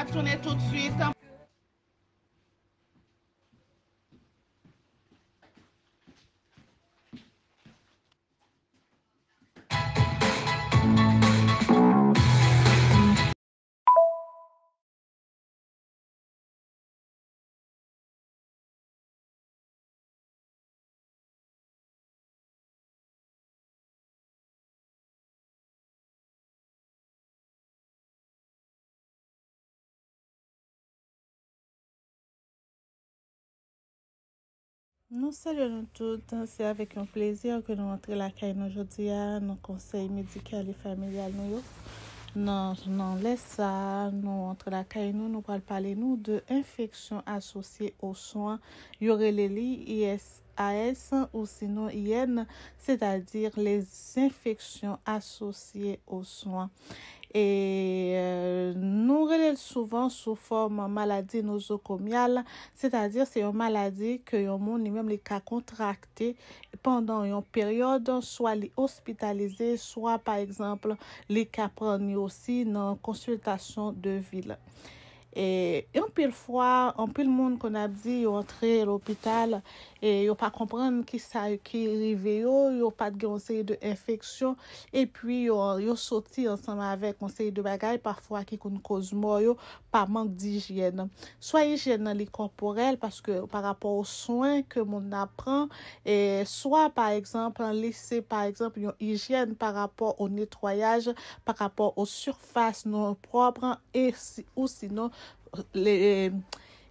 retourner tout de suite. Nou salyon nou tout, se avèk yon plezyon ke nou antre lakay nou jodia, nou konsey medikal yon familial nou yon. Nou nan lè sa, nou antre lakay nou, nou pral pale nou de infeksyon asosye ou soan. Yore lè li, I.S.A.S. ou sino I.N. c'est a dir les infeksyon asosye ou soan. E euh, nou relèl souvan sou form an maladi nosokomyal, sè ta dir se yon maladi ke yon moun ni mèm li ka kontrakte pandan yon peryode, swa li ospitalize, swa pa ekzample li ka pranye osi nan konsultasyon de vil. E yon pil fwa, yon pil moun kon ap di yo antre l'opital, yo pa komprende ki sa ki rive yo, yo pat gen konseye de infeksyon, epi yo soti ansanman avek konseye de bagay, pafwa ki kon koz mo yo, pa mank di hijyen. Soa hijyen nan li komporel, paske pa rapor ou soan ke moun apren, e soa pa eksemp, an lise, pa eksemp, yo hijyen pa rapor ou netroyaj, pa rapor ou surface nou propren, ou sino,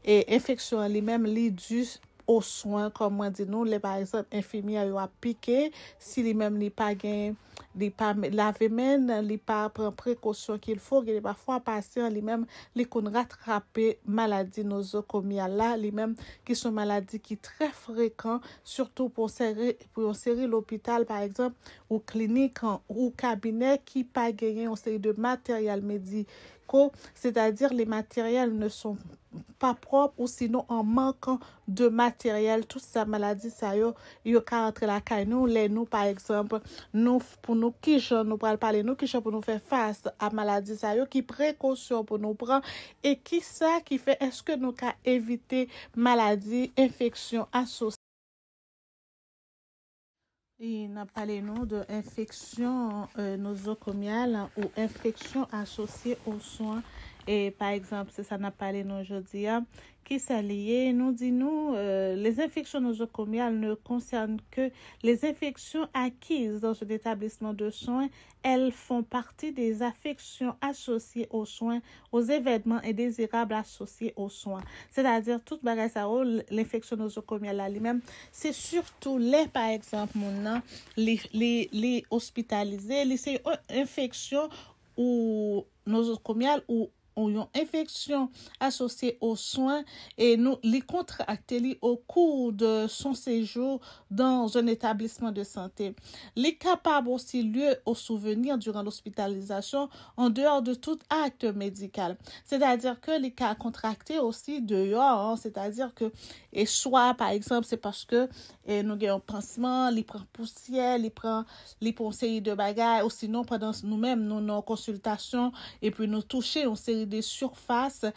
infeksyon li menm li dus, Ou soan, kon mwen di nou, le par exemple, infimi a yo ap pike, si li men li pa gen, li pa lave men, li pa pren prekosyon ki il fwo, ki li pa fwa pasyen, li men li kon ratrape maladi nozo komi a la, li men ki son maladi ki tre frekant, surtout pou yon seri l'opital, par exemple, ou klinik, ou kabinet, ki pa gen yon seri de materyal mediko, se da dir, li materyal ne son prou. pa prop ou sino an mankan de materyel, tout sa maladi sa yo, yo ka entre la kay nou le nou par eksempre, nou pou nou kishan, nou pral palen nou kishan pou nou fe fast a maladi sa yo ki prekosyon pou nou pran e ki sa ki fe, eske nou ka evite maladi, infeksyon asos si nap palen nou de infeksyon euh, nozokomyal ou infeksyon asosye ou soan E, par eksemp, se sa nan pale nou jodi ya, ki sa liye, nou di nou, euh, les infeksyon nozokomyal ne konsyane ke les infeksyon akiz dan se detablisman de soin, el fon parti des afeksyon asosye o soin, os evedman e dezirab asosye o soin. Se la dire, tout bagay sa ou, les infeksyon nozokomyal la li men, se surtout les, par eksemp, mon nan, les hospitalize, les infeksyon nozokomyal ou ou yon aux soins ou soins les nou au cours de son séjour dans un établissement de santé. Les capables aussi lieu au souvenir durant l'hospitalisation en dehors de tout acte médical. C'est-à-dire que les cas contractés aussi dehors, hein, c'est-à-dire que, et soit par exemple c'est parce que nous avons un pansement, li prend poussière, il prend une série de bagages ou sinon pendant nou men nou et konsultasyon e pi nou touche yon de surface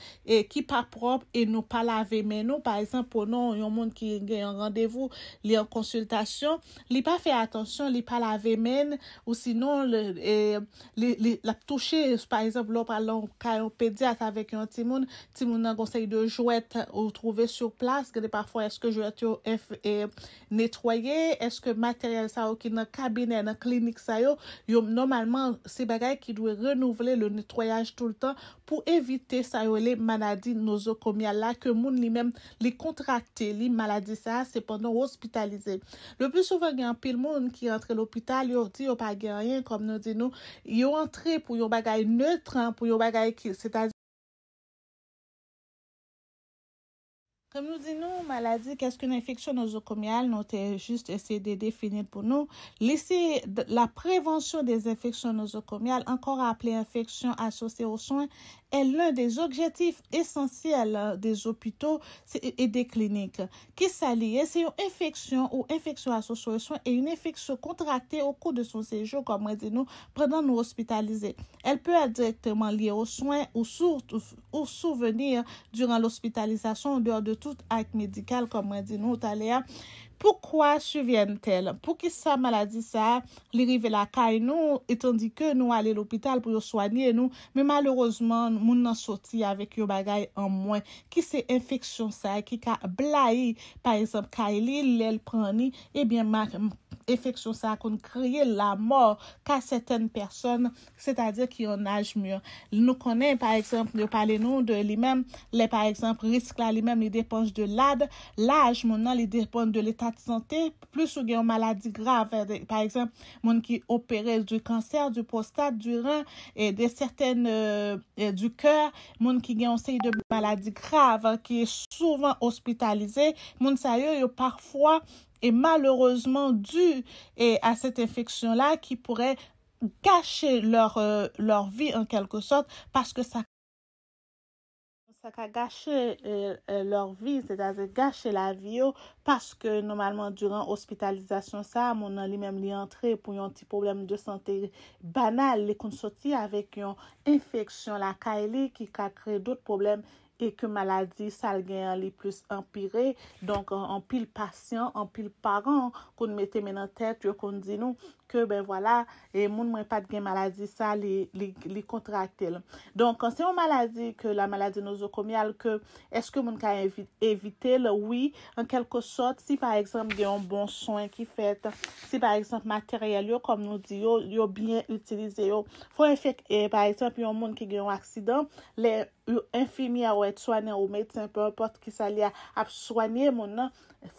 ki pa prop e nou pa lave men nou. Par exemple, pou nou yon moun ki gen yon randevou li an konsultasyon, li pa fe atensyon, li pa lave men ou sinon la touche, par exemple, lop alon kayon pediat avèk yon timoun timoun nan gonsey de jouet ou trouve sou plas, gade parfon eske jouet yo netroye eske materyal sa ou ki nan kabine nan klinik sa yo, yon normalman se bagay ki dwe renouvle le netroyaj tout an pou evite sa yo le manadi nozokomyal la ke moun li mem li kontrakte li maladi sa sepon nou hospitalize. Le plus souvengan, pil moun ki rentre l'opital, yo di yo pa gen ryen, kom nou di nou, yo rentre pou yo bagay neutran pou yo bagay ki, se ta di Kom nou di nou, maladi, kesk un infeksyon nozokomyal, nou te juste ese de definit pou nou, lise la prevensyon des infeksyon nozokomyal, ankor aple infeksyon asosye ou soyn, est l'un des objectifs essentiels euh, des hôpitaux et des cliniques, qui s'allie hein, c'est une infection ou infection associée aux soins et une infection contractée au cours de son séjour, comme on dit nous, pendant nous hospitaliser. Elle peut être directement liée aux soins ou, souvenirs durant l'hospitalisation en dehors de toute acte médical, comme on dit nous, Thalia. poukwa souvyen tel? Pou ki sa maladi sa, li rive la kay nou, etan di ke nou ale l'opital pou yo swanye nou, me malorozman moun nan soti avek yo bagay an mwen. Ki se infeksyon sa ki ka blai, par exemple kay li, li el prani, ebyen eh ma, infeksyon sa kon kriye la mor ka seten person, setan di ki yo nage mwen. Nou konen, par exemple, yo pale nou de li men, le par exemple risk la li men, li deponj de lad laj, moun nan, li deponj de letat de santé, plus ou une maladie grave. Par exemple, mon qui opérait du cancer, du prostate, du et de certaines euh, du cœur, qui qui a série de maladie grave, qui est souvent hospitalisé monde sérieux parfois est malheureusement dû et à cette infection là qui pourrait leur, euh, leur vie en quelque sorte parce que ça Sa ka gache euh, euh, lor vi, se da ze gache la vi yo, paske normalman duran ospitalizasyon sa, moun an li mem li antre pou yon ti problem de sante banal, li kon soti avek yon infeksyon la ka e li, ki ka kre dout problem e ke maladi sal gen an li plus empire, donk an pil pasyon, an pil paran, kon mette men an tet yo kon di nou, ke ben wala, e moun mwen pat gen maladi sa li kontraktel. Donk, anse yon maladi ke la maladi nozokomyal ke eske moun ka evite le? Oui, an kelko sot, si par eksemp gen yon bon soin ki fet, si par eksemp materyal yo, kom nou di yo, yo bien utilize yo. Fon efek, par eksemp, yon moun ki gen yon aksidan, le yon enfimi a ou et soanen ou meten pe o pot ki sa li a ap soanen moun nan,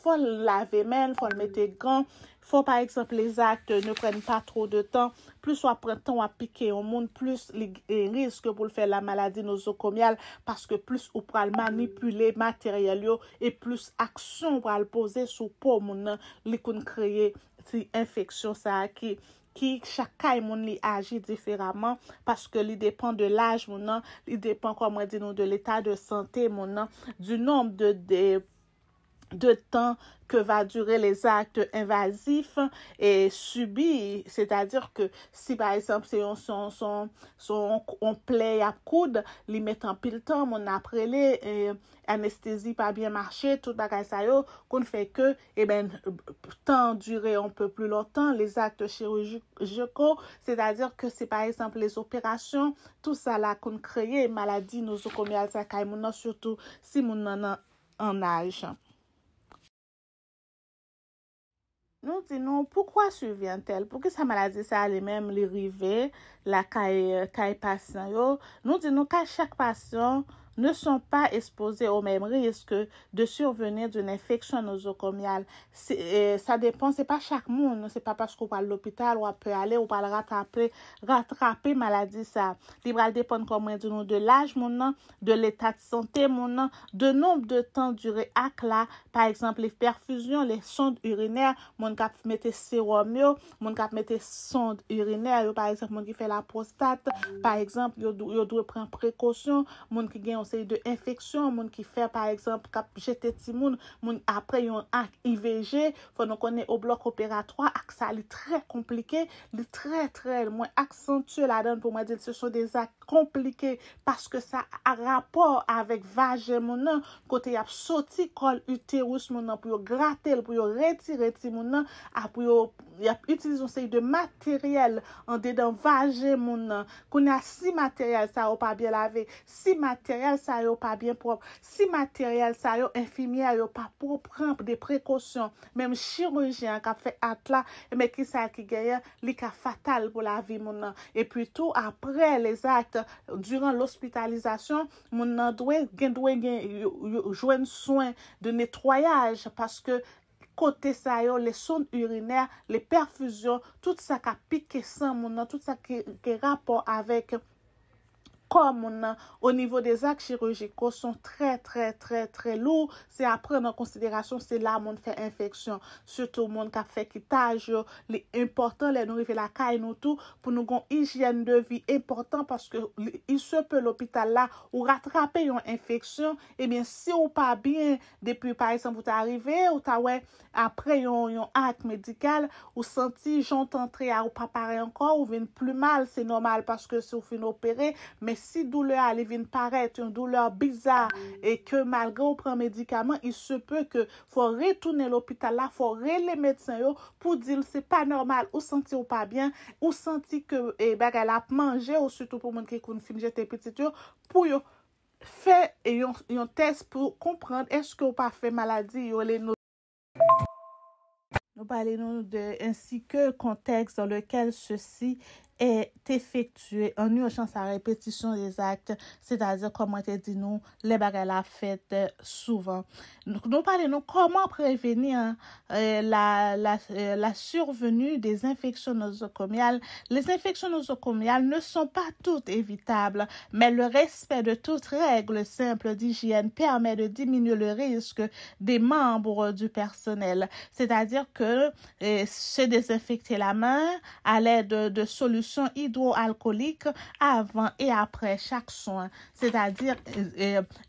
Fon lave men, fon mette gran, fon par eksemp les akte ne pren pa tro de tan, plus wapren tan wap pike yon moun, plus li riske pou l fè la maladi nosokomyal, paske plus ou pral manipule materyal yo, e plus aksyon pral pose sou po moun, li koun kreye si infeksyon sa, ki chakay moun li aji diferaman, paske li depan de laj moun, li depan kwa mwen di nou de l etat de sante moun, du nom de... de tan ke va dure les akte invazif e subi, se ta dir ke si pa esanp se yon son, son, son, on pley ap koud, li metan pil tan, moun aprele, euh, anestezi pa byen marche, tout bagay sayo, koun fey ke, e eh ben, tan dure on pe plou lor tan, les akte chirujiko, se ta dir ke si pa esanp les operasyon, tout sa la koun kreye, maladi nou sou konye al zaka, moun nan surtout si moun nan anajan. Nou di nou, poukwa souvyen tel? Pouki sa malade sa ale menm li rive, la e, ka e pasyon yo, nou di nou, ka chak pasyon yo, ne son pa espose ou mem riske de survenir doun infeksyon nosokomyal. Sa euh, depan, se pa chak moun, non, se pa paskou pal l'opital ou ap pe ale ou pal ratrape maladi sa. Libral depan komwen de nou de l'aj moun nan, de l'etat sante moun nan, de noum de tan dure ak la. Par eksemp, le perfusion, le sond uriner, moun kap mette serum yo, moun kap mette sond uriner, yo par eksemp moun ki fe la prostat, par eksemp, yo dwe pren prekosyon, moun ki gen yo se y de infeksyon moun ki fè, par eksemp, kap jeteti moun, moun apre yon ak IVG, fè non konen o blok operatwa, ak sa li tre komplike, li tre tre moun ak sentye la dan pou mwen di se son de zak komplike, paske sa a rapor avek vaje moun nan, kote yap soti kol uterus moun nan, pou yo gratel pou yo reti reti moun nan, ap pou yo, yap utilizon se y de materyel an dedan vaje moun nan, konen si materyel sa ou pa bie lave, si materyel sa yo pa bin prop. Si materyal sa yo, infimiye yo pa pou prempe de prekosyon. Mem chirujen ka fe atla, meki sa ki gaya, li ka fatal pou la vi mounan. E pwito, apre les akte, duran l'ospitalizasyon, mounan, dwen dwen dwen jwen soyn de netroyaj, paske kote sa yo, le son urinè, le perfusion, tout sa ka pike san mounan, tout sa ki rapport avek kom moun nan, o nivou de zak chirurgiko, son tre tre tre tre lour, se apre nan konsiderasyon, se la moun fe infeksyon, se tou moun ka fe kitaj yo, li importan le nou rive la kay nou tou, pou nou gon hijyen de vi, importan, paske il sepe l'opital la, ou ratrape yon infeksyon, e eh bin si ou pa bin, depi par exemple, ou ta wè, apre yon ak medikal, ou santi jontan tre ya, ou pa pare ankon, ou vin plu mal, se normal, paske se ou fin opere, men, si douleur alivine parete yon douleur bizar e ke malga ou pran medikaman, i sepe ke fwa retoune l'opital la, fwa re le medsyan yo pou dil se pa normal ou santi ou pa byan, ou santi ke e eh, beg alap manje ou suto pou moun ki konfim jet epetit yo, pou yo fe yon test pou komprend eske ou pa fe maladi yo le nou. Nou ba le nou de, ensi ke konteks dan lokel sosi, est effectué en urgence à répétition des actes, c'est-à-dire comme on te dit nous, les bagages la fête euh, souvent. Nous parlons comment prévenir hein, euh, euh, la, survenue des infections nosocomiales. Les infections nosocomiales ne sont pas toutes évitables, mais le respect de toutes règles simples d'hygiène permet de diminuer le risque des membres du personnel. C'est-à-dire que se désinfecter la main à l'aide de solutions hidroalkolik avan e apre chak son. Se da dir,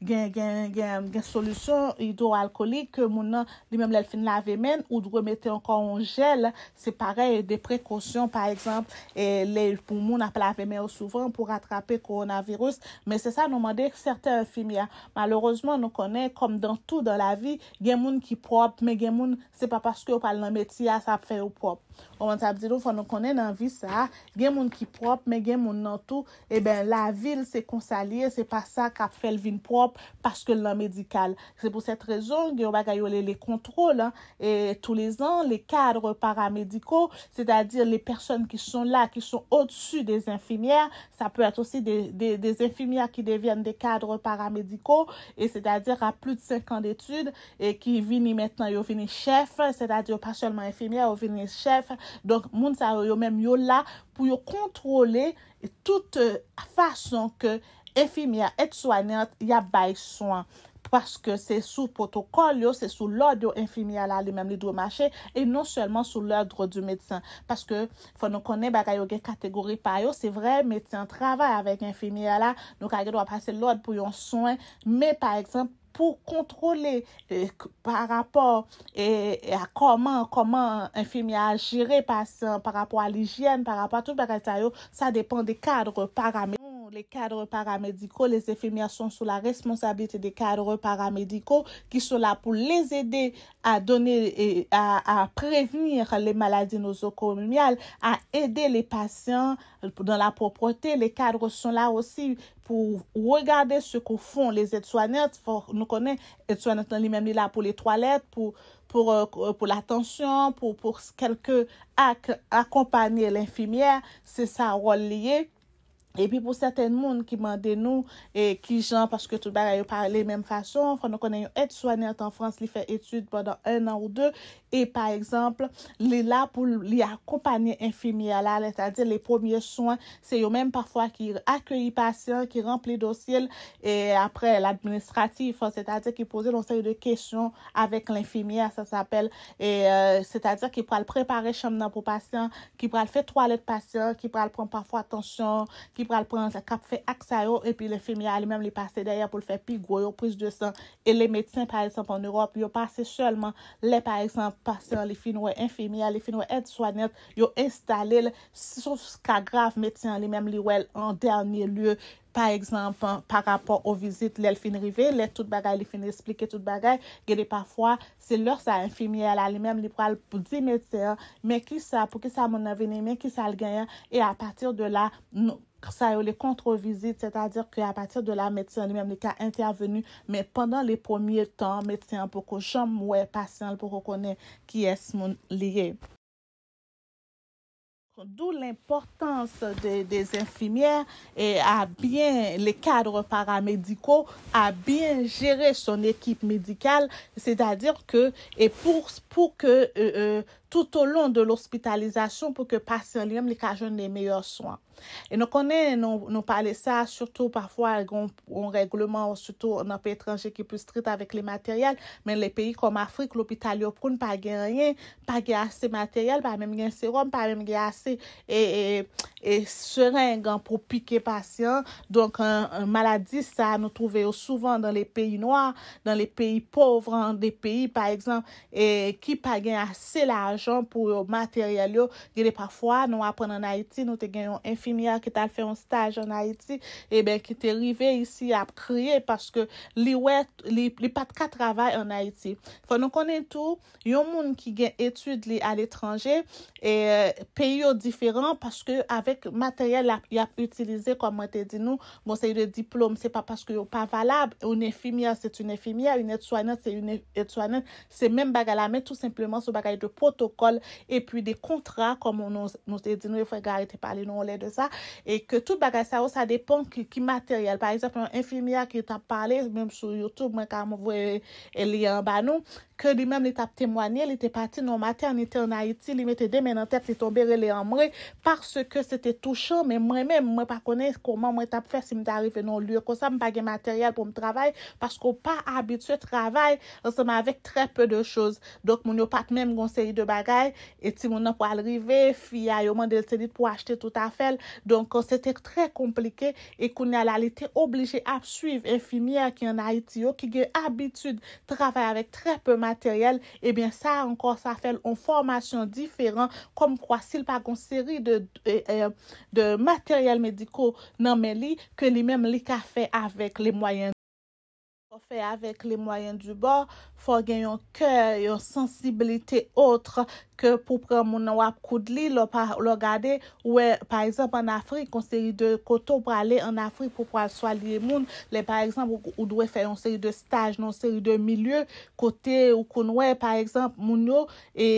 gen solusyon hidroalkolik ke moun nan li menm lel fin lavemen ou di remete anka an jel. Se pare, de prekosyon par eksemp le pou moun ap lavemen ou souvan pou rattrape koronavirus. Men se sa nou mande ek serte alfimi ya. Malorozman nou konen kom dan tou dan lavi gen moun ki prop men gen moun se pa paske ou pal nan metiya sa ap fe ou prop. Ou anta ap zido, fwa nou konen nan vi sa, gen moun ki prop, men gen moun nan tou, e ben la vil se konsalie, se pa sa kap fel vin prop, paske lan medikal. Se pou set rezon, ge ou bagay yo le le kontrol, e tou le zan, le kadre paramediko, se da dir le person ki son la, ki son o dsu de zinfimiye, sa pe at osi de zinfimiye ki devyen de kadre paramediko, e se da dir a plou de 5 an detude, e ki vini metnan yo vini chef, se da dir yo pas chelman infimiye, yo vini chef, Donk moun sa yo menm yo la pou yo kontrole tout fason ke enfimia et soanyant ya bay soan Paske se sou protokol yo, se sou lode yo enfimia la li menm li dwe mache E non selman sou lode dro di medsyan Paske fwa nou konen baka yo ge kategori payo Se vre medsyan travay avèk enfimia la Nou kage do apase lode pou yo soan Me par eksemp pour contrôler euh, par rapport à comment, comment infirmier gérer patient, par rapport à l'hygiène, par rapport à tout le ça, ça dépend des cadres paramédicaux. les cadres paramédicaux, les infirmières sont sous la responsabilité des cadres paramédicaux qui sont là pour les aider à donner et à, à prévenir les maladies nosocomiales, à aider les patients dans la propreté. Les cadres sont là aussi pou regade se kou fon les etsoanet, nou konen etsoanet nan li mem li la pou li toalet, pou euh, l'atensyon, pou kelke ak akompanyer l'infimiè, se sa rol liye, epi pou sèten moun ki mande nou ki jan, paske tout bè yon parle yon mèm fasyon, fò nou konen yon et soanyat an frans li fè etude bonan un an ou dè, e pa exemple, li la pou li akompanyen infimiè alal, sè a di lè pòmye soan, se yon mèm parfwa ki akyeyi pasyon, ki rempli dosil, apre l'administratif, fò sè a di ki pose lonsè yon de kèsyon avèk l'infimiè, sa s'apèl, sè a di ki pral prepare chom nan pou pasyon, ki pral fè toalet pasyon, ki pral pran parfwa atensyon, ki pral pran se kap fe ak sa yo, epi le femye alimem li pase dayan pou le fe pigou yo pris de san, e le metyen par exemple en Europe, yo pase chelman, le par exemple, pasen li finwe en femye alimem li finwe et soanet, yo installe sou skagrav metyen alimem li wel an derniye lue par exemple, par rapport o vizit lel finrive, le tout bagay li fin explike tout bagay, gede pafwa se lor sa en femye alimem li pral pou di metyen, men ki sa pou ki sa moun avene, men ki sa lganye e apatir de la, nou ça a eu les contre-visites, c'est-à-dire qu'à partir de la médecine, même les cas intervenus, mais pendant les premiers temps, médecin pour que j'aime, patients patient pour reconnaître qui est ce lié. D'où l'importance des, infirmières et à bien les cadres paramédicaux à bien gérer son équipe médicale, c'est-à-dire que et pour pour que euh, euh, tout ou lon de l'hospitalizasyon pou ke pasyon li yom li kajon de meyo swan. E nou konen nou pale sa, surtout parfwa yon regleman, ou surtout nan petranje ki pou strit avek le materyal, men le peyi kom Afrik, l'hospital yo proun pa gen rien, pa gen ase materyal, pa men gen serum, pa men gen ase serengan pou pike pasyon. Donk an maladi sa nou trove yo souvan dan le peyi noy, pou euh, yo materyal eh euh, yo. Gede pafwa, nou apren an Haiti, nou te gen yon infimia ki tal fe yon staj an Haiti e ben ki te rive yisi ap kriye paske li wet li pat ka travay an Haiti. Fwa nou konen tou, yon moun ki gen etude li al etranje e peyo diferan paske avek materyal ap yap utilize komante di nou monsay de diplom, se pa paske yo pa valab yon infimia, se te yon infimia, yon etsoanen se yon etsoanen, se men bagala men tout simplement sou bagay de proto ou kol e pi de kontra komon nou se di nou e fwe gare te pali nou ou le de sa e ke tout bagay sa ou sa depon ki materyal. Par exemple, un infimia ki ta pali, mèm sou Youtube mèk a mou vwe el li an banou ke li mem li tap temwanyen, li te pati nou mater ni te anayiti, li me te demen an tep li to bere le an mre, parce ke se te touche, men mre men mre pa konek koman mre tap fè si mi tarife nou lyo, konsa m pa ge materyal pou m travay pasko pa abitue travay rase m avèk trepe de chouz dok moun yo pat mèm gonseri de bagay eti moun an pou alrive, fia yo man delte dit pou achete tout afel donk kon se te tre komplike e koun alalite oblije ap suiv enfimia ki anayiti yo, ki ge abitude travay avèk trepe m Ebyen eh sa ankon sa fel an formasyon diferan kom kwa sil pa konseri de materyel mediko nan meli ke li menm li ka fe avèk li mwayen. Fè avèk le mwayen du bor, fò gen yon kè, yon sensibilite otre, kè pou prè moun wap koud li, lò gade, wè, par exemple, an Afrik, kon seri de koto prale an Afrik pou pral swa liye moun, lè par exemple, ou dwe fè yon seri de staj, non seri de milye, kote ou kon wè, par exemple, moun yo, e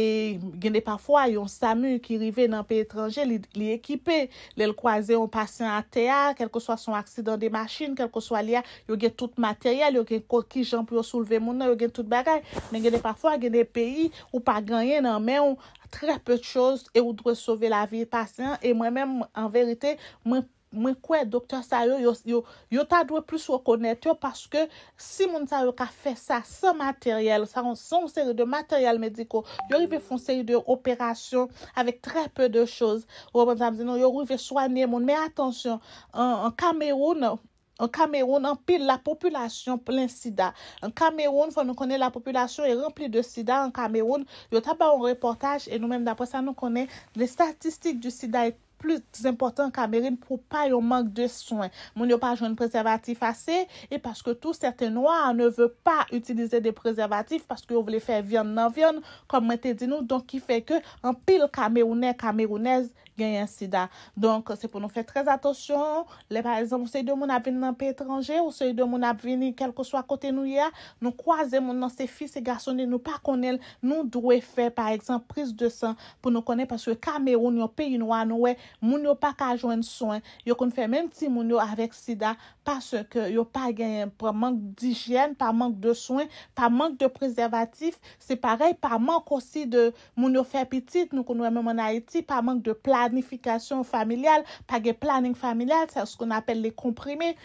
genè pafwa yon samu ki rive nan pe etranje li ekipe, lè l'kwaze yon pasyen a teya, kel ko swa son aksidant de machin, kel ko swa liya, yon gen tout materyal, gen koki jan pou yo souleve moun nan, yo gen tout bagay. Men gen de pafwa, gen de peyi, ou pa ganyen nan, men ou, trepe chos, e ou dwe souve la vi pasyen, e mwen men, an verite, mwen kwe, doktor sa yo, yo ta dwe plus wakonet yo, paske, si moun sa yo ka fe sa, sa materyel, sa ron son seri de materyel mediko, yo ri pe fonsey de operasyon, avek trepe de chos, ou mwen bon, sa mzenon, yo ri ve souanye moun, men atensyon, an kameroun, An kameroun, an pil la populasyon plen sida. An kameroun, fwa nou konen la populasyon e rempli de sida an kameroun, yo taba ou reportaj, e nou menm dapwa sa nou konen, le statistik du sida e plus important an kameroun pou pa yo mank de soyn. Moun yo pa joun preservatif ase, e paske tou, seten waa an ne ve pa utilize de preservatif, paske yo vle fe vyon nan vyon, kon mwen te di nou, don ki fe ke an pil kamerounez kamerounez, genyen sida. Donk, se pou nou fe trez atosyon, le par exemple, ou se y do moun ap veni nan petranje, ou se y do moun ap veni kel ko swa kote nou ya, nou kwa zem moun nan se fi, se gasoni, nou pa konel, nou dwe fe, par exemple, pris de san, pou nou konel, paswe kame ou nou pe yon wane we, moun yo pa kajwen soen, yo konfe men ti moun yo avek sida, paswe yo pa genyen, pa mank di jen, pa mank de soen, pa mank de prezervatif, se parey, pa mank osi de moun yo fe pitit, nou konwe men moun haiti, pa mank de pla planification familiale, pas planning familial, c'est ce qu'on appelle les comprimés.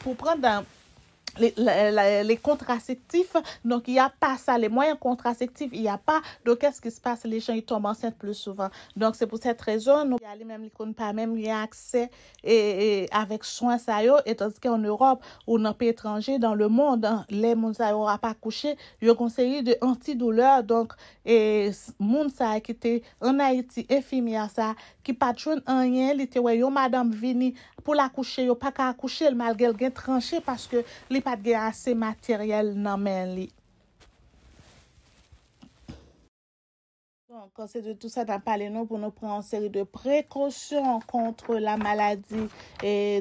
Pour prendre un les, les, contraceptifs. Donc, il n'y a pas ça. Les moyens contraceptifs, il n'y a pas. Donc, qu'est-ce qui se passe? Les gens, ils tombent enceintes plus souvent. Donc, c'est pour cette raison, nous, il a les pas même, il y a accès et, avec soins ça y est. Et tandis qu'en Europe ou dans pays étrangers, dans le monde, hein, les gens, ça n'aura pas couché. je conseille de antidouleur Donc, et monde, ça qui était en Haïti, infirmière, ça, qui patronne un rien, il madame Vini pou l akouche, yo pa ka akouche, l mal gen l gen tranche, paske li pat gen ase materyel nan men li. Konse de tout sa dan pale nou, pou nou pran seri de prekosyon kontre la maladi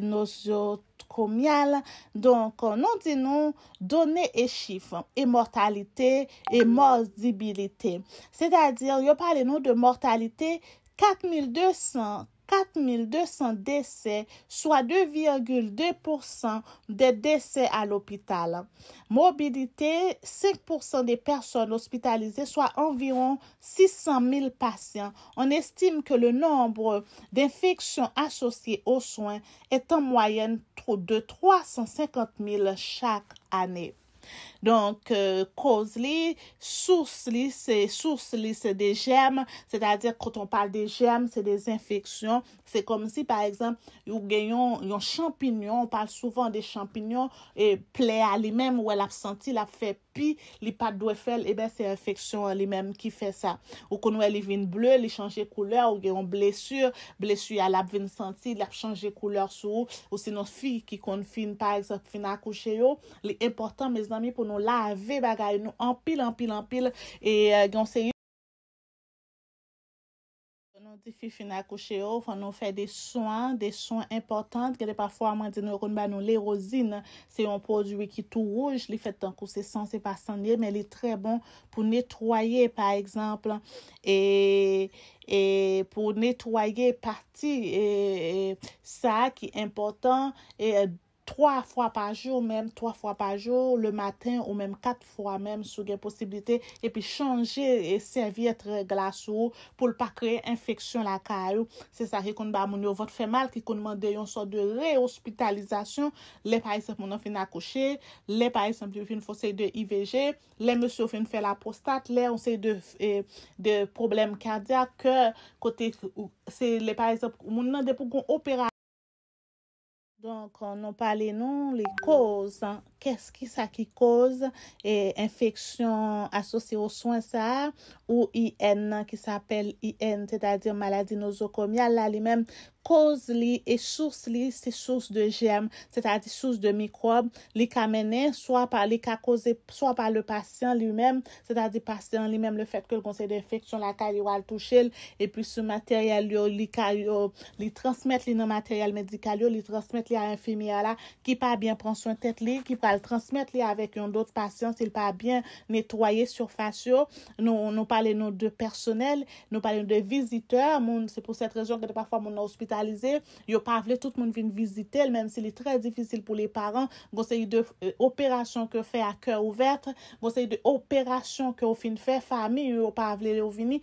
nosiotromyal. Donk, nou di nou, done e chif, e mortalite, e morzibilite. Se da dir, yo pale nou de mortalite 4200. 4200 décès, soit 2,2% des décès à l'hôpital. Mobilité, 5% des personnes hospitalisées, soit environ 600 000 patients. On estime que le nombre d'infections associées aux soins est en moyenne de 350 000 chaque année. Donk, koz euh, li, sous li, se sous li, se de jerm, se da dir, kwa ton pal de jerm, se de infeksyon, se kom si, par eksemp, yon champignon, pal souvan de champignon, ple a li menm, wè l ap senti, l ap fe pi, li pat dwe fel, ebe, eh se infeksyon li menm ki fe sa. Ou kon wè li vin ble, li chanje kouleur, ou gen yon blesur, blesur yal ap vin senti, li ap chanje kouleur sou, ou se nou fi ki kon fin, par eksemp, fin akouche yo, li importan, mez nami, pou nou lave bagay nou, anpil, anpil, anpil e euh, gyon se yon Fon nou di fi fina kouche ou, fon nou fe de soan, de soan importan gade pa fwa man di nou roun ban nou lerozine se yon prodwi ki tou rouj li fet an kou se san, se pa san ye men li tre bon pou netoye pa ekzamp e pou netoye parti sa ki importan e 3 fwa pa jow, mèm 3 fwa pa jow, le maten ou mèm 4 fwa mèm sou gen posibilite. E pi chanje e servietre glas ou pou l pa kreye infeksyon la ka ou. Se sa he kon ba moun yo vòt fè mal ki kon mande yon sò de re-hospitalizasyon. Le pari se moun an fin akouche, le pari se moun fin fò se de IVG, le mèm se moun fin fè la postat, le mèm se moun fè de problem kardia, kote se le pari se moun an depo kon operasyon. kon nou pale nou le koz an. kè s ki sa ki koz infeksyon asosye ou soin sa ou IN ki sa apel IN, tè ta di maladi nozokomyal la li men koz li e sous li, se sous de jem, tè ta di sous de mikrob li ka menen, soa pa li ka kozè, soa pa le pasyen li men tè ta di pasyen li men le fèt ke le konsey de infeksyon la ta li wal touche e pi sou materyal li yo li transmèt li nan materyal medikal yo, li transmèt li a enfemi ya la ki pa bien pronswen tèt li, ki pa transmèt lè avèk yon dòt patyans, lè pa bè nètoyè sou fasyo, nou palè nou dò personèl, nou palè nou dò viziteur, moun, sè pou sè trè jòr, kèdè pa fò moun ospitalize, yon pa vlè tout moun vin vizite, lè mèm sè lè trè difisil pou lè paran, vò sè yon dò euh, operasyon kè fè a kè ouvert, vò sè yon dò operasyon kè ou fin fè, fami, yon pa vlè yon vini.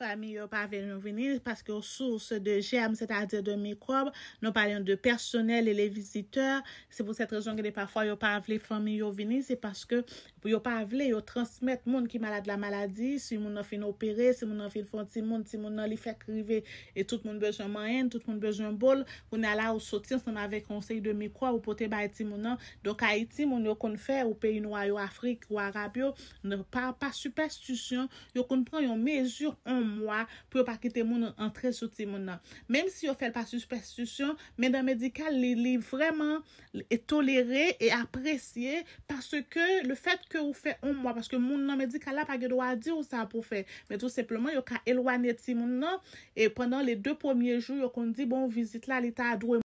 Fami yo pa ven yo vini, paske yo sous se de jem, se ta ade de mikrob, nou palyon de personel e le visiteur, se pou set rejon gade pa fwa, yo pa avle fami yo vini, se paske yo pa avle, yo transmet moun ki malade la maladi, si moun nan fin opere, si moun nan fin fonti moun, si moun nan li fek rive, e tout moun bejoun mayen, tout moun bejoun bol, pou nan la ou sotin, seman ave konsey de mikrob, ou pote ba eti moun nan, dok a eti moun yo kon fè, ou pey nou a yo Afrik, ou Arab yo, nou pa pa superstisyon, moun mwa pou yo pa kite moun an tre sou ti moun nan. Menm si yo fel pa suspensisyon, men nan medikal li li vreman tolere e apresye paske le fet ke ou fe moun mwa. Paske moun nan medikal la pa ge doa di ou sa pou fe. Men tout sepleman yo ka elwane ti moun nan e pwennan le de pwemye jou yo kon di bon vizit la li ta adwe moun nan.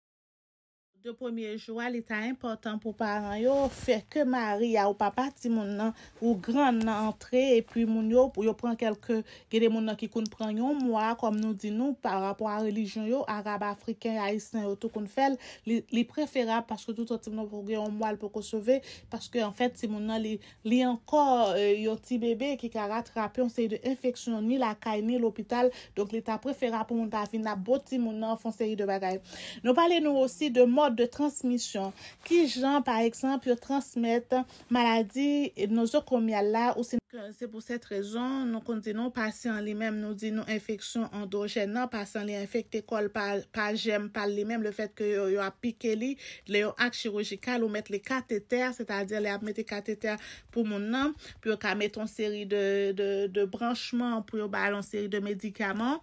yo pwemye jwa, li ta impotant pou paran yo, fek ke mari ya ou papa ti moun nan, ou gran nan antre, epi moun yo, pou yo pren kelke gede moun nan ki koun pren yon mwa, kom nou di nou, par rapport a relijyon yo, arabe, afriken, aysen, ou tou koun fel, li preferab paske tout an ti moun nan pou geyon mwal pou kosove paske an fèt ti moun nan li li ankor euh, yon ti bebe ki kar atrape, yon se yi de infeksyon ni la kay ni l'opital, donk li ta preferab pou moun ta vi na bot ti moun nan fon se yi de bagay. Nou pale nou osi de mod de transmisyon. Ki jan, par eksemp, yon transmèt maladi, nou zokoumya la, ou se nan. Se pou set rezon, nou konti nou pasyon li men, nou di nou infeksyon endogen nan, pasyon li infekte kol pal jem pal li men, le fet ke yo apike li, le yo ak chiroujikal, ou met le kateter, se ta di, le ap met le kateter pou moun nan, pou yo ka met an seri de branchman, pou yo bal an seri de medikaman,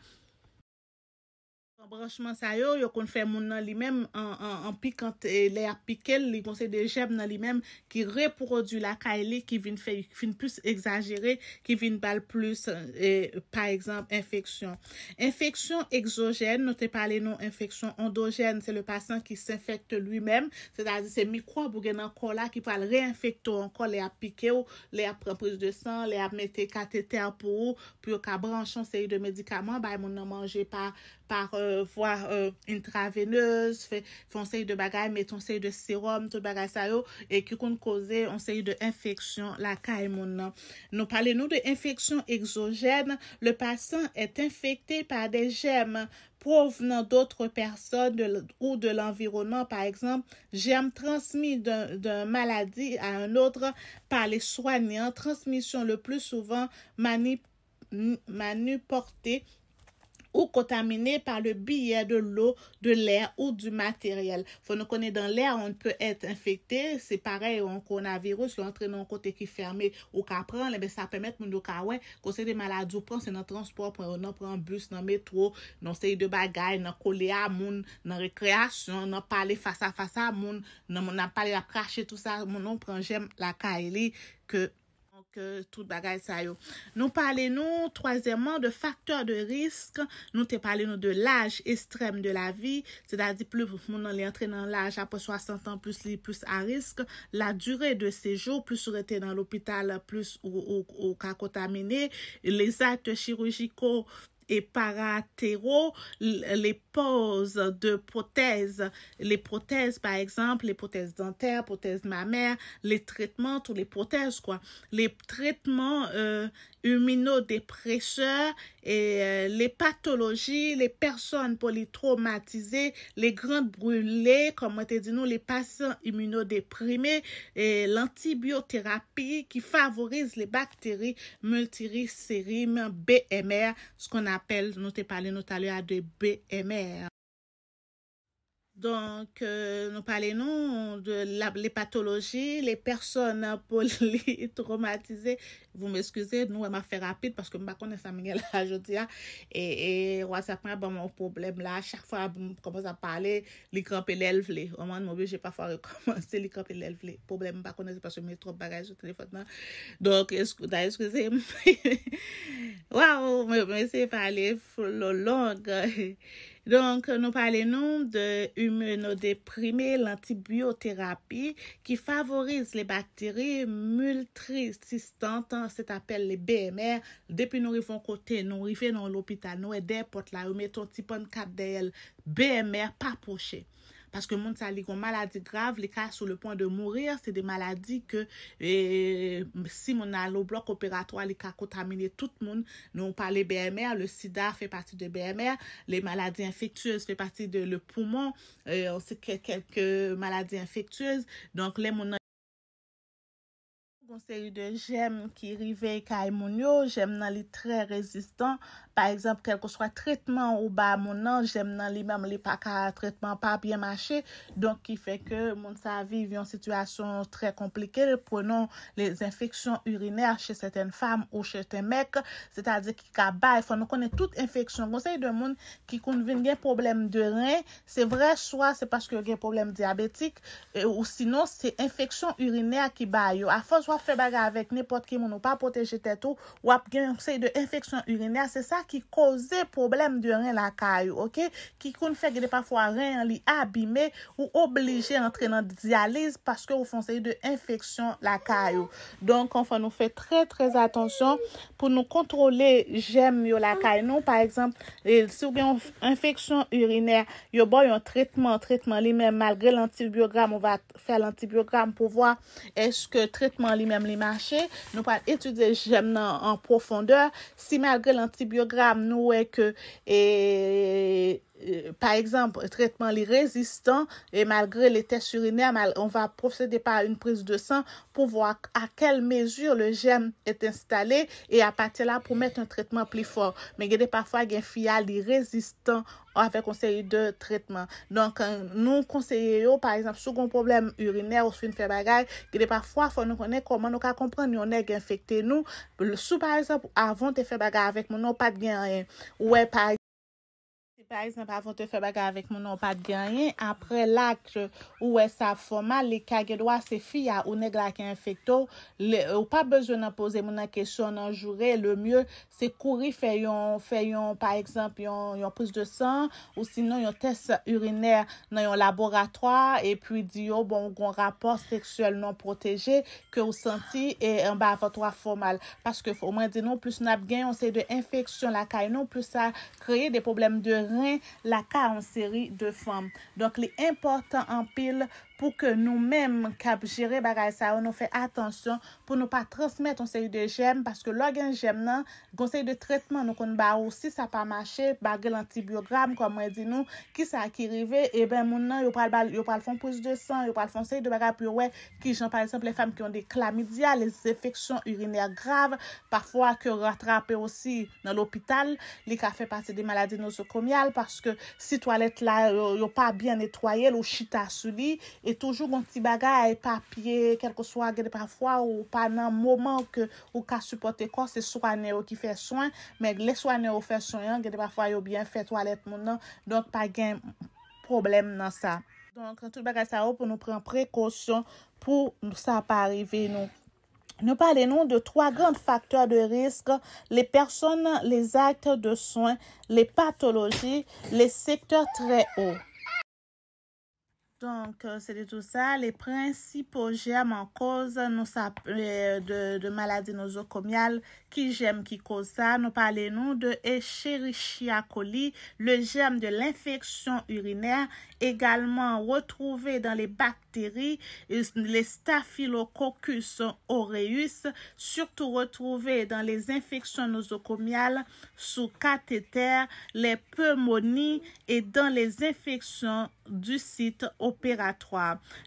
Branchman sa yo, yo kon fè moun nan li mèm an pikant, eh, le ap pikel, li gonsè de jèb nan li mèm ki reprodu la kaili ki vin fè fin plus exagere, ki vin bal plus, eh, par exemple, infeksyon. Infeksyon exogène, note pale nou infeksyon endogène, se le pasant ki s'infekte li mèm, se da zi se mikwa bou gen anko la ki pal re-infekto anko le ap pike ou, le ap prèmpris de san, le ap mette kateter pou ou, pou yo ka branchman se yi de medikaman, bay moun nan manje pa par euh, voie traveuse intraveineuse, conseil de bagaille mais conseil de sérum tout bagaille ça y est et on sait de infection la caille, nous parlons de infection exogène, le patient est infecté par des germes provenant d'autres personnes ou de l'environnement, par exemple, germes transmis d'une maladie à un autre par les soignants, transmission le plus souvent mani, manu Ou kontamine par le biye de l'eau, de l'air ou du materiel. Fon nou konen dan l'air, ou an pe ete infekte, se parey ou an koronavirus, ou an trenen an kote ki ferme ou ka pran, lebe sa pemet moun nou ka we, konsen de maladi ou pran, se nan transport pran, ou nan pran bus, nan metro, nan sey de bagay, nan kolea, moun nan rekreasyon, nan pale fasa-fasa, moun nan pale la krashe, tout sa, moun nan pran jem la ka e li, ke... tout bagay sayo. Nou pale nou trozyman de faktor de risk nou te pale nou de l'aj estrem de la vi. Se da di plou moun an li entre nan l'aj apos 60 an plus li plus a risk. La dure de sejou plus ou rete nan l'opital plus ou ka kontamine les acte chiroujiko et paratero les poses de prothèses, les prothèses par exemple, les prothèses dentaires, prothèses mammaires, les traitements, tous les prothèses quoi, les traitements euh, immunodépresseurs et euh, les pathologies, les personnes polytraumatisées, les grandes brûlées, comme on te dit nous, les patients immunodéprimés et l'antibiothérapie qui favorise les bactéries multiricérimes, BMR, ce qu'on a Apel nou te pali nou tali adre BMR. Donk euh, nou pale nou de le patologi, le person pou li traumatize. Vou m'eskuse, nou wè m'a fè rapide paske m'ba kone sa mignè la jodia. E wazakman bon moun problem la, chak fwa mou komon sa pale, li krampi lèl vle. Oman mou bi jè pa fwa rekomansi, li krampi lèl vle. Problem m'ba kone se paske moun trope bagaj yo telefon nan. Donk, da eskuse. Waw, mwen se pale folo longa. Donk nou pale nou de humeno deprimer lanti bioterapi ki favorize le bakteri multrisistantan se tapel le BMR depi nou rifon kote nou rifen nou lopita nou e depot la ou meton tipon 4DL BMR pa poche. Paske moun sa ligon maladi grav, li ka sou le pon de mourir, se de maladi ke e, si moun nan lo blok operatwa, li ka kontamine tout moun. Nou pa le BMR, le sida fe pati de BMR, le maladi infectieuse fe pati de le poumon, anse ke keke maladi infectieuse. konsey de jem ki rivey kay moun yo. Jem nan li tre rezistan. Par exemple, kel ko swa tritman ou ba moun nan, jem nan li mem li pa ka tritman pa bien mache. Donk ki fe ke moun sa vive yon situasyon tre komplike. Le pwennon les infeksyon urinere che seten fam ou seten mek. Se ta di ki ka baye. Fon nou konen tout infeksyon. Konsey de moun ki konven gen problem de ren. Se vre swa se paske gen problem diabetik ou sinon se infeksyon urinere ki baye yo. Afon swa fe baga avek, nepot ki moun ou pa poteje tetou, wap gen yon konsey de infeksyon urinè, se sa ki koze problem di ren lakay, ok? Ki kon fe gen e pafwa ren li abime ou oblije entrenan diyaliz paske ou konsey de infeksyon lakay. Donk, konfa nou fe tre, tre atensyon pou nou kontrole jem yo lakay. Nou, par eksemp, se ou gen infeksyon urinè, yo boy yon tretman, tretman li men, malgre l'antibiyogram, ou va fe l'antibiyogram pou vwa eske tretman li men. jem li mache, nou pa etude jem nan en profondeur, si malge l'antibiogram nou e ke e... Euh, par exemple, traitman li rezistan, e malgre le test urinè, on va prosede pa un prise de san pou vwa a kelle mejur le jem et installe e a pati la pou mette un traitman pli for. Men gede pa fwa gen fya li rezistan avè konseye de traitman. Donk euh, nou konseye yo, par exemple, sou kon problem urinè ou sou un fe bagay, gede pa fwa fwa nou konen koman nou ka kompran yonè gen efekte nou. Sou par exemple, avon te fe bagay avèk, moun nou pat gen wè par exemple, a y se mbavote fe baga avek moun an pat ganyen. Apre lak ou e sa foma, li kage dwa se fi ya ou neg lak e infekto, ou pa bejwen an pose moun an kesyon an jure, le mye se kouri fe yon, fe yon, pa eksemp, yon pouche de san, ou sinon yon test uriner nan yon laboratoi, e pwi di yo oh, bon goun rapor seksuel non proteje ke ou santi e mbavoto a foma. Paske ou mwen di nou, plus nab ganyon se de infeksyon la kaje, nou plus sa kreye de problem de ren, la carte série de femmes. Donc, les importants en pile pou ke nou men kap jere bagay sa ou nou fe atensyon pou nou pa transmet onseye de jem paske lò gen jem nan, gonseye de tretman nou kon ba ou si sa pa mache bagay l'antibiyogram kwa mwen di nou ki sa ki rive, e ben moun nan yo pal fon pouze de san yo pal fon seye de bagay ap yowè ki jan par exemple le fam ki yon de klamidia les efeksyon urinè grave parfwa ke ratrape osi nan l'opital li ka fe pase de malade nosokomyal paske si toalet la yo pa bien netwayel ou chita souli E toujou goun ti bagay ay papye, kel ko swa gade pa fwa ou pa nan mouman ou ka supporte kon, se swa neo ki fe swan. Men le swa neo fe swan, gade pa fwa yo byen fe toalet moun nan, donk pa gen problem nan sa. Donk, an touj bagay sa ou pou nou pren prekosyon pou sa pa arrive nou. Nou pale nou de 3 grand faktor de risk, le person nan les akte de swan, le patologi, le sektor tre ou. Donc, euh, c'était tout ça. Les principaux germes en cause de, maladies nosocomiales qui j'aime qui cause ça. Nous parlons de Escherichia coli, le germe de l'infection urinaire, également retrouvé dans les bactéries, euh, les Staphylococcus aureus, surtout retrouvé dans les infections nosocomiales sous cathéter, les pneumonies et dans les infections du site au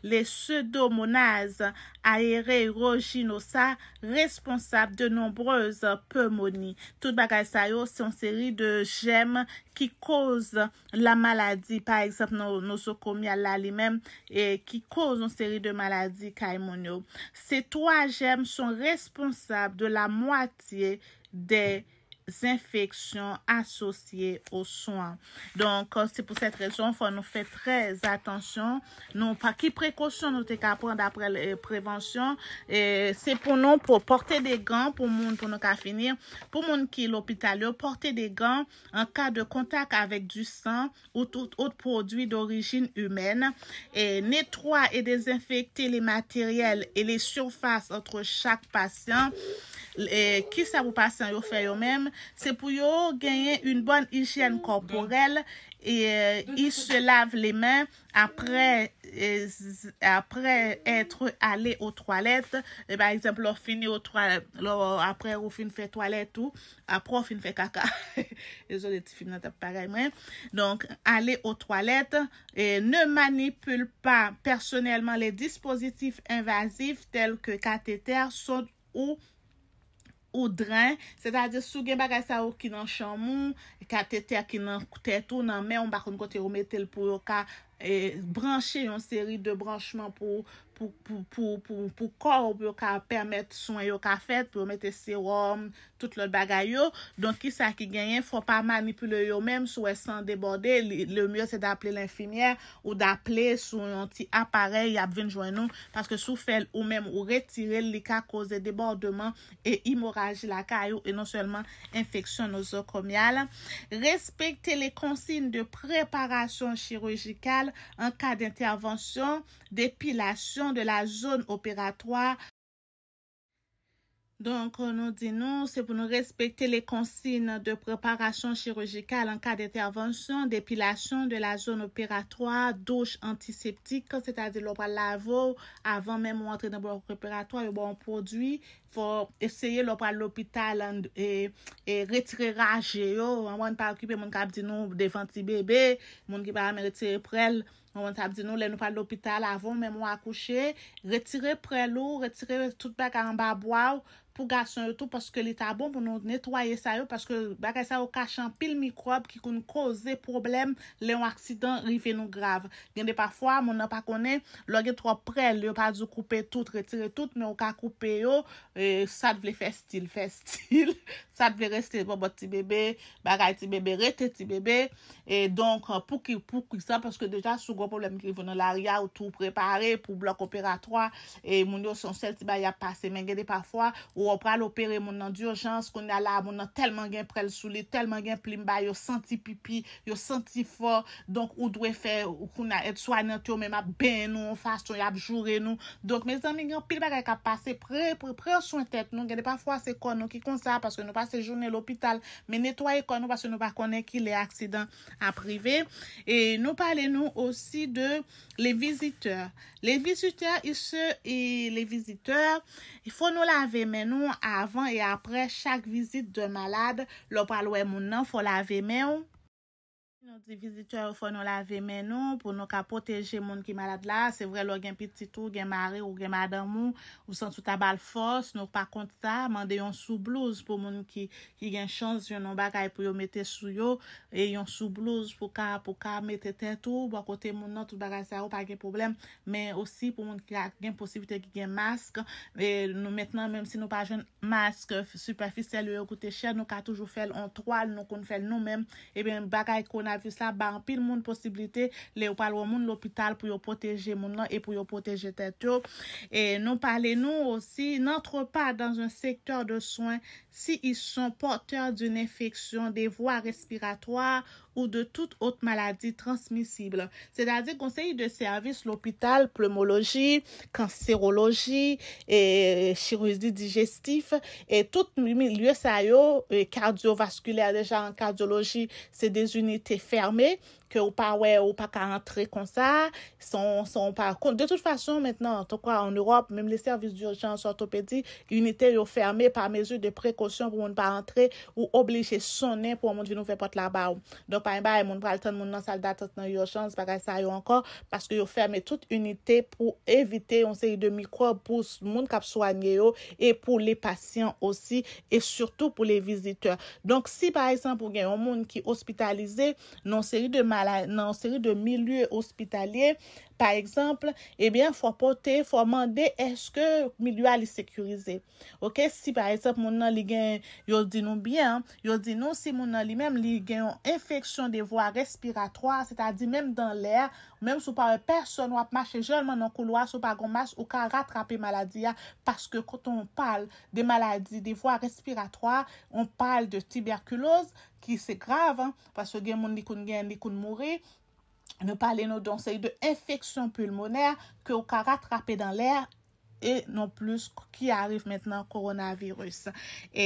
Les pseudomonaz aere rojinosa responsable de nombreuse pe moni. Tout bagay sayo, son seri de jem ki cause la maladi. Par exemple, noso komya lalimem ki cause son seri de maladi kaimonyo. Se 3 jem son responsable de la moitye de jem. infeksyon asosye ou soan. Donk, pou set rejon, fò nou fè trez atensyon. Non, pa ki prekosyon nou te ka pran dapre prevensyon, se pou nou pou portè de gan pou moun pou nou ka finir. Pou moun ki l'opitalyon, portè de gan an ka de kontak avèk du san ou tout prodwi d'origin humèn. Netroi et désinfecter les matériels et les surfaces entre chaque patient. Eh, ki sa pou pasan yo fe yo mem, se pou yo genyen un bon higyen korporel e yi eh, se lave le men apre apre etre ale o toalet, apre ou fin fe toalet ou apre ou fin fe kaka. E zon eti fin nata paremen. Ale o toalet, ne manipule pa personelman le dispositif invasif tel ke katheter ou ou drain, se ta di sou gen bagay sa ou ki nan chanmou, ka tete a ki nan kouteto nan men, ou bakoun kote ou metel pou yo ka eh, branche yon seri de branchman pou yo pou kor ou pou yo ka permette souan yo ka fet, pou yo mette serum, tout lor bagay yo. Donk ki sa ki genyen, fwa pa manipule yo menm sou e san deborde, le mye se da aple l'infimièr ou da aple sou yon ti aparel ya bven jwen nou, paske sou fel ou menm ou retire li ka kose debordeman e imoraji la ka yo e non selman infeksyon ozokomyal. Respekte le konsine de preparasyon chirurgical an ka d'intervention depilasyon de la joun operatwa. Don kon nou di non, nou, se pou nou respekte le konsine de preparasyon chirurgical an ka detervansyon depilasyon de la joun operatwa douche antiseptik. Se ta di lopal lavo avan mèm ou antre nan bo loperatwa yo bon prodwi. Fò eseye lopal lopital an e retire raje yo. An wan pa akipe moun kap di nou defanti bebe moun ki pa ame retire prel Mwen tab di nou, le nou pa l'opital avon, men mwen akouche, retire pre lou, retire tout bak an bab waw, pou gason yo tou, paske li ta bon, pou nou netwaye sa yo, paske bak a sa yo kachan pil mikrob ki kon kose problem, le ou aksidan rife nou grav. Gende pa fwa, mwen nan pa konen, logi tro pre lou, yo pa zou koupe tout, retire tout, men yo ka koupe yo, sa dvile festil, festil. sa dve reste gwo bot ti bebe, bagay ti bebe, rete ti bebe, e donk pou ki pou kou san, peske deja sou gwo problem ki li vounen l'aria ou tou prepare pou blok operatroy, e moun yo son sel ti bay ap pase, men gede pafwa, ou opral opere moun nan di urjans kon na la, moun nan telman gen prel souli, telman gen plimba, yo senti pipi, yo senti fo, donk ou dwe fe, ou kon na et soan antyo men map ben nou, fasyon yap jure nou, donk me zan mi gen pil bagay ka pase pre, pre, pre yo son tet, nou gede pafwa se kon nou ki konsa, peske nou pa sejoune l'opital, me netoye konou basi nou pa konen ki le aksidan a prive. E nou pale nou osi de le viziteur. Le viziteur, le viziteur, fo nou lave menou avan e apre chak vizite de malade, lopal wè mounan, fo lave menou Noun di vizitoy ou fo nou la vemen nou pou nou ka poteje moun ki malad la se vre lou gen pititou, gen mare ou gen madamou ou san sou tabal fos nou pa konta mande yon sou blouz pou moun ki gen chans yon nou bagay pou yo mette sou yo e yon sou blouz pou ka mette tetou, bo akote moun nou tout bagay sa ou pa gen problem, men osi pou moun ki gen posibite ki gen mask e nou mettenan menm si nou pa jen mask superficel ou yo kote chen nou ka toujou fel ontroal nou kon fel nou menm, e ben bagay kon a vu sa ban pil moun posibilite le ou pal woun moun l'opital pou yo poteje moun lan e pou yo poteje tet yo e nou pale nou osi nantre pa dans un sektor de soin si y son poteur d'un infeksyon, de voie respiratoire ou ou de toute autre maladie transmissible. C'est-à-dire conseil de service l'hôpital, pneumologie, cancérologie, chirurgie digestive et tout milieu ça cardiovasculaire. Déjà en cardiologie, c'est des unités fermées. ou pa wè, ou pa ka antre kon sa, son pa kon. De tout fasyon maintenant, ton kwa, an Europe, mèm le servis di ojans, otopedi, unitè yo fermè par mezu non, de prekosyon pou moun pa antre ou oblèche sonè pou moun vin ouve pot la ba ou. Donk pa yon bay, moun pralten moun nan saldatat nan yojans baka yon sa yo ankor, paske yo fermè tout unitè pou evite yon se yi de mikro pou moun kap soanye yo e pou le pasyen osi e surtout pou le viziteur. Donk si pa yon san pou gen yon moun ki ospitalize, non se yi de mal la, dans série de milieux hospitaliers Par exemple, ebyen, eh fwa pote, fwa mande, eske mi lwa li sekurize. Ok, si par exemple, moun nan li gen yon dinon biyan, yon dinon si moun nan li menm li gen yon infeksyon de voa respiratroy, se ta di menm dan lèr, menm sou pa wè person wap mache jolman an kou lwa, sou pa goun mache ou ka ratrape maladi ya, paske kouton pal de maladi, de voa respiratroy, an pal de tiberkulose, ki se grav, paske gen moun li koun gen, li koun mouri, nou pale nou donse yon de infeksyon pulmoner ke ou ka rattrape dan lèr e nou plus ki arrive maintenant koronavirus. E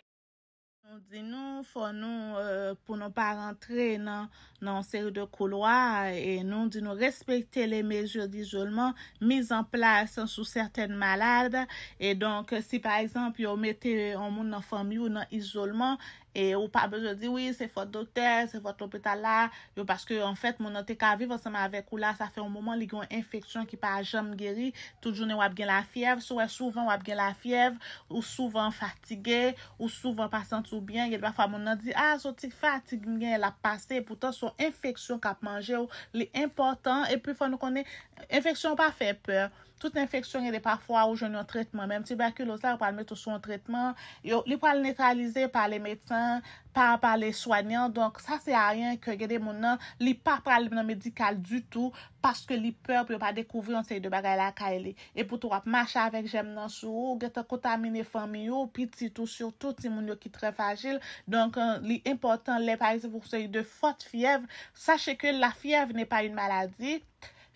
nou di nou fò nou euh, pou nou pa rentre nan seri de kouloa e nou di nou respekte le mejou d'izolman mis an plas sou certaine malade e donk si par exemple yo mette ou moun nan fòm yon nan izolman E ou pa bezo di, wii, se fote doktel, se fote opetala, yo, paske, an fèt, moun an te kaviv an seman avek ou la, sa fè ou mouman li gwen infeksyon ki pa jam gery, tou jounen wap gen la fiev, sou wè e souvan wap gen la fiev, ou souvan fatige, ou souvan pasan soubyen, yed pa fwa moun an di, a, ah, sou tik fatig gen la pase, poutan sou infeksyon kap manje ou, li important, e pi fwa nou konen, infeksyon pa fè peur. tout infeksyon yede pa fwa ou jenye an tretman, menm tibakil ose, ou pa almet to sou an tretman, li pa alnetralize pa le medsyan, pa pa le soanyan, donk sa se a ryen ke gede mounan, li pa palim nan medikal du tou, paske li pep yo pa dekouvri an se yede bagay la ka ele. E pou tou rap macha avek jem nan sou, geta kota minifan miyo, pi ti tou sur tou ti moun yo ki tre fagil, donk euh, li importan le parise pou se yede fote fiev, sache ke la fiev ne pa yon maladi,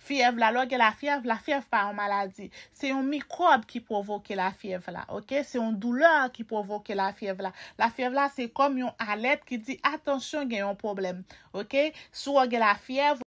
Fiev la, lò gen la fiev, la fiev pa an maladi. Se yon mikrob ki provoke la fiev la, ok? Se yon douleur ki provoke la fiev la. La fiev la, se kom yon alet ki di, atensyon gen yon problem, ok? Sou wò gen la fiev.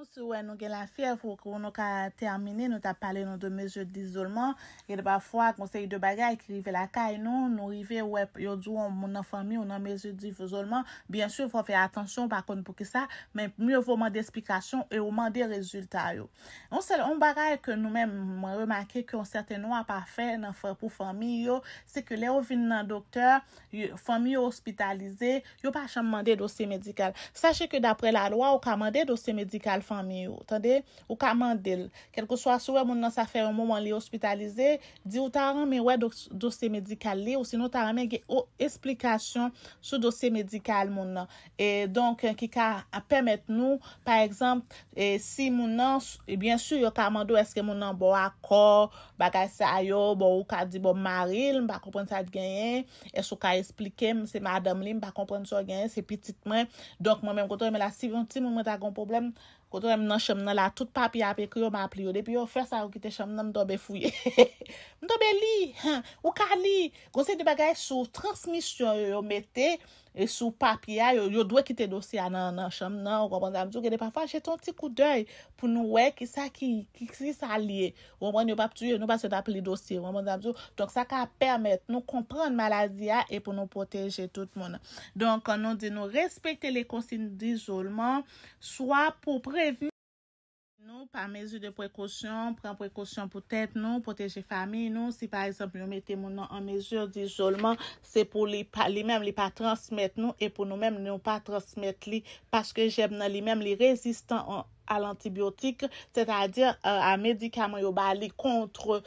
Nou gen la fè, pou nou ka termine, nou ta pale nou de meje di zolman. E de ba fwa konsey de bagay ki rive la kay nou, nou rive yo djou nan fami ou nan meje di zolman. Bien chou, pou fè atensyon bakon pou ki sa, men mwyo pou mande eksplikasyon e ou mande rezultat yo. On selle, on bagay ke nou men mwen remake ke yon sèten nou a pa fè nan fè pou fami yo, se ke le ou vin nan doktèr, fami yo ospitalize, yo pa chan mande dosye medikal. Sachè ke dapre la lwa, ou ka mande dosye medikal fè. mwen yo, tande, ou ka mandel kel ko swa sou wè mwen nan sa fè mwen li ospitalize, di ou taran mwen wè dosye medikal li, ou si nou taran men gen ou esplikasyon sou dosye medikal mwen nan e donk euh, ki ka apemet nou par ekzamp, si mwen nan e byensu yo ka mandel ou eske mwen nan bo akor, bagay se a yo bo ou ka di bo maril mwen pa kompren sa genye, es ou ka esplike mwen se madam li, mwen pa kompren sa genye se pitit mwen, donk mwen men koto mwen la sivyon ti mwen mwen ta kon problem Gwote wèm nan chèm nan la tout papi apè kè yon mè apè yon. Depè yon fè sa yon kitè chèm nan mdò mè fuyè. Mdò mè li. Ou ka li. Gwose di bagay sou transmisyon yon mè te. E sou papya, yo dwe kite dosye anan an chanm nan. Ou waman damdjou. Gede pafwa, jete un ti kou dey pou nou wek. Sa ki, si sa liye. Ou waman yo pa ptuye, nou pa se dape li dosye. Ou waman damdjou. Tonk sa ka permette nou kompran malazya. E pou nou proteje tout moun. Donk anon di nou respete le konsine di zoleman. Soa pou previne. Nou, pa mezu de prekosyon, pren prekosyon pou tèt nou, poteje fami nou, si pa esop yo metemounan an mezur di jolman, se pou li mem li pa transmèt nou, e pou nou mem nou pa transmèt li, paske jeb nan li mem li rezistan an. Euh, euh, a l'antibiotik, tè tè a di a medikaman yo ba li kontre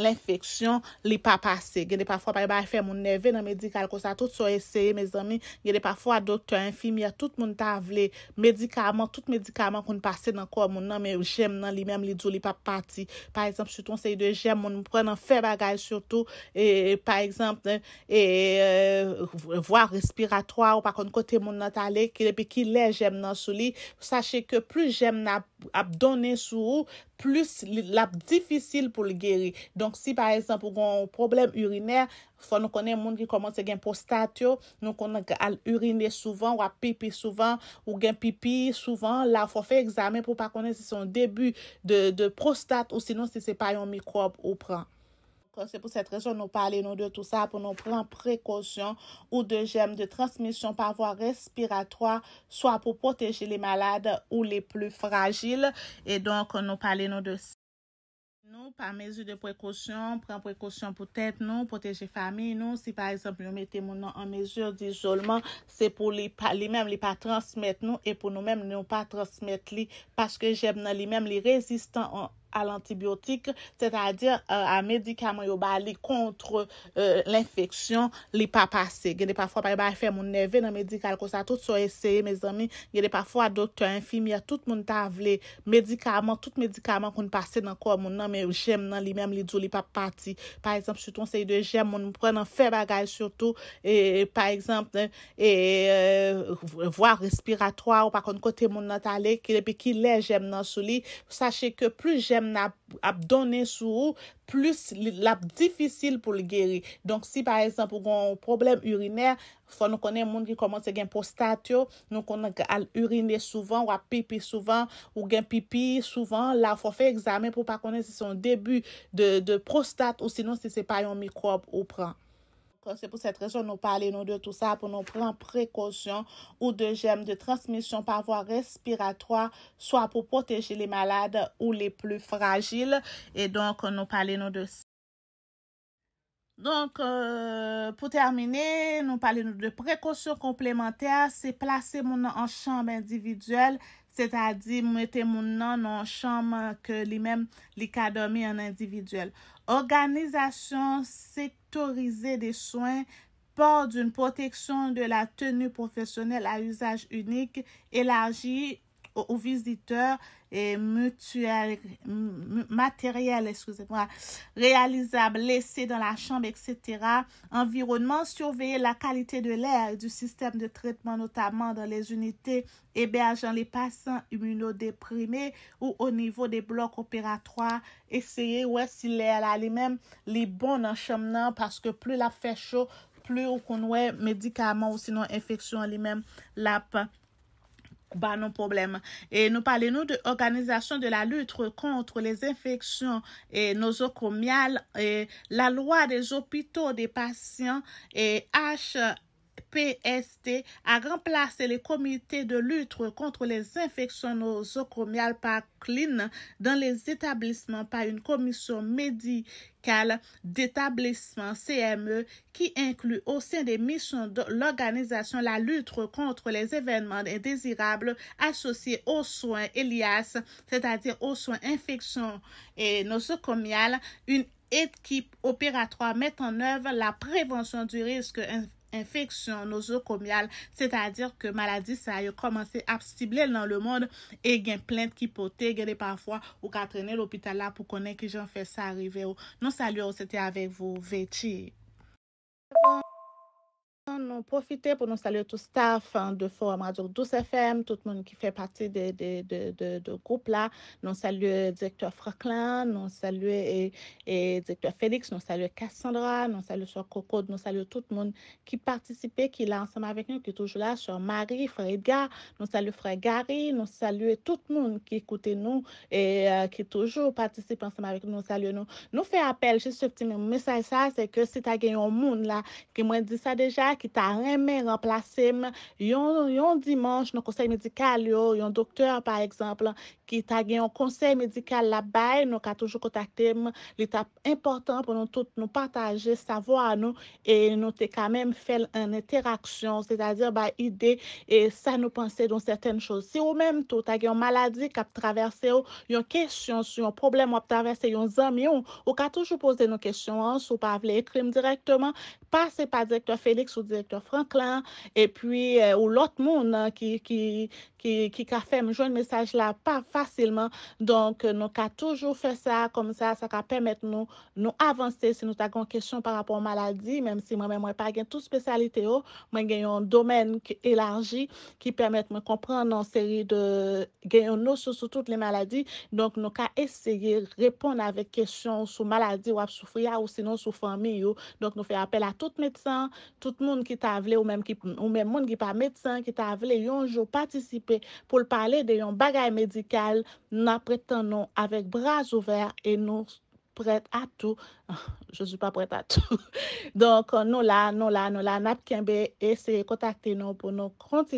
l'infeksyon li pa pase. Genè pa fwa pa yon ba fè moun neve nan medikal ko sa tout sou eseye, genè pa fwa a doktor, a infimi, a tout moun tavle, medikaman, tout medikaman kon pase nan kwa moun nan jem nan li mem li djou li pa pati. Par exemple, suton se yon de jem moun moun pre nan fè bagaj surtout, par exemple, euh, vwa respiratoi ou pa kon kote moun nan tale, ki le jem nan sou li. Sache ke plus jem ap done sou, plus lap difisil pou li geri. Donk si par esan pou kon problem uriner, fwa nou konen moun ki komons gen prostat yo, nou konen al urine souvan, wap pipi souvan, ou gen pipi souvan, la fwa fwe examen pou pa konen si son debu de prostat ou sinon si se pa yon mikrob ou pran. Se pou set rejon nou pale nou de tout sa pou nou pren prekosyon ou de jem de transmisyon pa avwa respiratwa. Soa pou poteje li malade ou li plu fragil. E donk nou pale nou de si. Nou pa mezu de prekosyon, pren prekosyon pou tèt nou, poteje fami nou. Si pa esop nou mette moun an an mezu di zolman, se pou li mem li pa transmet nou. E pou nou mem nou pa transmet li. Paske jem nan li mem li rezistan an. Euh, euh, a l'antibiotik, c'est-à-dire a medikaman yo ba li kontre l'infeksyon li pa pase. Geni pa fwa pa geni ba fwe moun neve nan medikal ko sa tout so eseye, geni pa fwa doktor, infimi, a tout moun tavle, medikaman, tout medikaman kon pase nan kwa moun nan men ou jem nan li mem li djou li pa pati. Par exemple, suton se yi de jem, moun moun pren nan fe bagaj surtout, par exemple, euh, vwa respiratoi ou pa kon kote moun nan tale, ki le pe ki le jem nan sou li. Sache ke plus jem ap donen sou, plus lap difisil pou li geri. Donk si par esan pou gon problem uriner, fwa nou konen moun ki komons gen prostat yo, nou konen al urine souvan, ou ap pipi souvan, ou gen pipi souvan, la fwa fwe examen pou pa konen si son debu de prostat ou sinon si se pa yon mikrob ou pran. Se pou set rejon nou pale nou de tout sa pou nou pren prekosyon ou de jem de transmisyon pavwa respiratwa Soa pou poteje li malade ou li plu fragil E donk nou pale nou de se Donk euh, pou termine nou pale nou de prekosyon komplementer Se place moun nan an chanm individuel Se ta di mwete moun nan an chanm ke li men li kadome an individuel organisation sectorisée des soins, port d'une protection de la tenue professionnelle à usage unique élargie aux, visiteurs, et mutuel, matériel, excusez-moi, réalisable, laissé dans la chambre, etc. Environnement, surveiller la qualité de l'air du système de traitement, notamment dans les unités hébergeant les patients immunodéprimés ou au niveau des blocs opératoires. essayer ouais, si l'air là les mêmes, les bons dans chambre, parce que plus la fait chaud, plus on ouais médicaments ou sinon infection les mêmes la bah, et nous parlons et de l'organisation de la lutte contre les infections et nosocomiales et la loi des hôpitaux des patients et H PST a remplacé les comités de lutte contre les infections nosocomiales par CLEAN dans les établissements par une commission médicale d'établissement CME qui inclut au sein des missions de l'organisation la lutte contre les événements indésirables associés aux soins ELIAS, c'est-à-dire aux soins infections et nosocomiales, une équipe opératoire met en œuvre la prévention du risque infeksyon, nozo komyal, s'e ta dir ke maladi sa yo komanse apstible nan le moun, e gen plente ki pote, gen de pafwa, ou ka trene l'opital la pou konen ki jen fe sa arrive ou. Non salu ou, se te avek vou, vechi. Nou profite pou nou salye tout staff de Forum Radio 12 FM tout moun ki fe pati de de group la, nou salye direktor Franklin, nou salye direktor Félix, nou salye Cassandra, nou salye sou Krokod, nou salye tout moun ki partisipe, ki la ansem avèk nou, ki toujou la sou Marie, Frédia, nou salye Fréd Gary, nou salye tout moun ki ekoute nou e ki euh, toujou partisipe ansem avèk nou, nou salye nou. Nou fe apel jè sou pti moun, mè sa y sa, se ke si ta gen yon moun la, ki mwen di sa deja ki ta remen remplase m, yon dimanche, nou konsey medikal yo, yon dokteur par eksemple, ki ta gen yon konsey medikal la bay, nou ka toujou kontakte m, l'etape important pou nou tout nou pataje, savo a nou, e nou te kamem fel an interaksyon, se ta dir ba ide, e sa nou pensey don seten chos. Si ou menm tou, ta gen yon maladi kap traverse yo, yon kesyon, yon problem wap traverse, yon zanm yon, ou ka toujou posey nou kesyon an, sou pa avle ekrim direktman, pas se pa direktor Félix ou direktor Franklin et puis euh, ou lot moun ki ka fèm joun mesaj la pa fasilman donk nou ka toujou fè sa kom sa, sa ka pèmèt nou nou avansè se nou ta kon kèsyon par rapport maladi, mèm si mèm mèm mwen pa gen tout spesyalite oh. yo, mwen gen yon domèn ki élarji, ki pèmèt mwen komprèn nan seri de gen yon nou sou sou tout le maladi, donk nou ka esèyè, repon avèk kèsyon sou maladi ou ap soufri ya ou se nou soufri an mi yo, donk nou fè apèl a tout medsan, tout moun ki ta avle ou mèm moun ki pa medsan ki ta avle yon jou patisipe pou l pale de yon bagay medikal nou apretan nou avek bras ouver e nou pret a tou je sou pa pret a tou donk euh, nou la, nou la, nou la nap kenbe e se kontakte nou pou nou kontine